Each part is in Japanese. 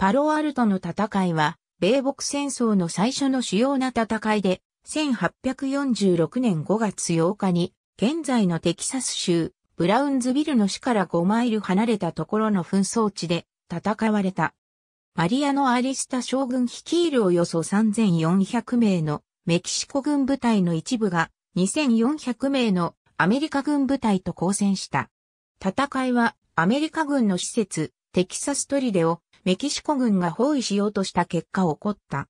パロアルトの戦いは、米北戦争の最初の主要な戦いで、1846年5月8日に、現在のテキサス州、ブラウンズビルの市から5マイル離れたところの紛争地で戦われた。マリアノ・アリスタ将軍率いるおよそ3400名のメキシコ軍部隊の一部が2400名のアメリカ軍部隊と交戦した。戦いはアメリカ軍の施設テキサストリデをメキシコ軍が包囲しようとした結果起こった。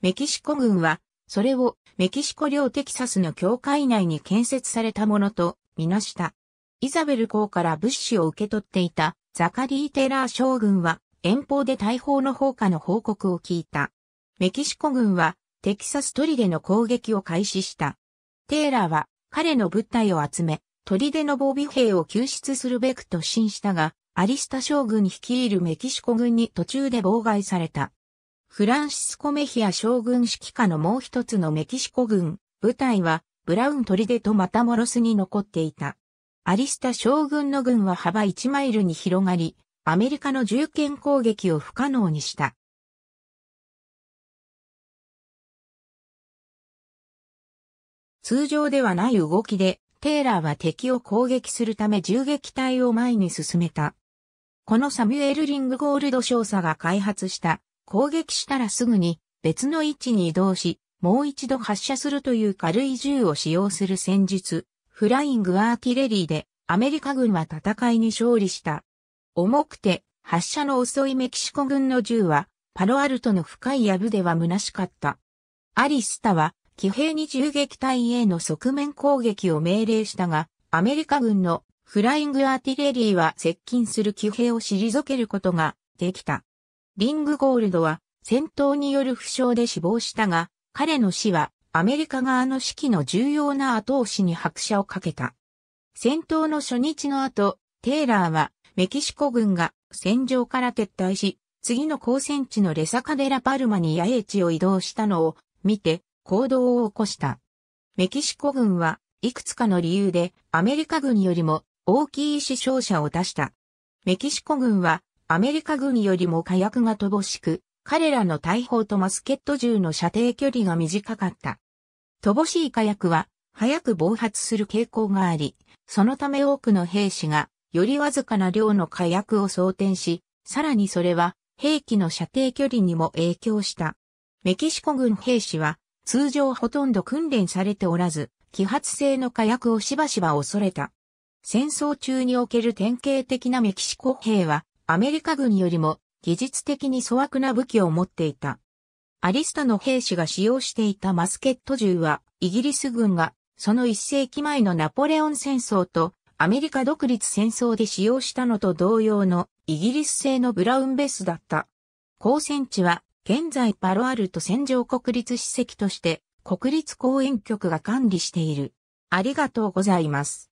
メキシコ軍は、それをメキシコ領テキサスの境界内に建設されたものとみなした。イザベル公から物資を受け取っていたザカリー・テラー将軍は遠方で大砲の放火の報告を聞いた。メキシコ軍はテキサスデの攻撃を開始した。テーラーは彼の物体を集め、デの防備兵を救出するべく突進したが、アリスタ将軍率いるメキシコ軍に途中で妨害された。フランシスコ・メヒア将軍指揮下のもう一つのメキシコ軍、部隊はブラウンデとマタモロスに残っていた。アリスタ将軍の軍は幅1マイルに広がり、アメリカの重剣攻撃を不可能にした。通常ではない動きで、テイラーは敵を攻撃するため銃撃隊を前に進めた。このサミュエル・リングゴールド少佐が開発した攻撃したらすぐに別の位置に移動し、もう一度発射するという軽い銃を使用する戦術、フライングアーティレリーでアメリカ軍は戦いに勝利した。重くて発射の遅いメキシコ軍の銃はパロアルトの深いブでは虚しかった。アリスタは騎兵に銃撃隊への側面攻撃を命令したが、アメリカ軍のフライングアーティレリーは接近する騎兵を退けることができた。リングゴールドは戦闘による負傷で死亡したが、彼の死はアメリカ側の指揮の重要な後押しに拍車をかけた。戦闘の初日の後、テイラーはメキシコ軍が戦場から撤退し、次の交戦地のレサカデラパルマに野営地を移動したのを見て行動を起こした。メキシコ軍はいくつかの理由でアメリカ軍よりも大きい死傷者を出した。メキシコ軍はアメリカ軍よりも火薬が乏しく、彼らの大砲とマスケット銃の射程距離が短かった。乏しい火薬は早く暴発する傾向があり、そのため多くの兵士がよりわずかな量の火薬を装填し、さらにそれは兵器の射程距離にも影響した。メキシコ軍兵士は通常ほとんど訓練されておらず、揮発性の火薬をしばしば恐れた。戦争中における典型的なメキシコ兵は、アメリカ軍よりも技術的に粗悪な武器を持っていた。アリスタの兵士が使用していたマスケット銃は、イギリス軍が、その一世紀前のナポレオン戦争と、アメリカ独立戦争で使用したのと同様の、イギリス製のブラウンベースだった。交戦地は、現在パロアルト戦場国立史跡として、国立公園局が管理している。ありがとうございます。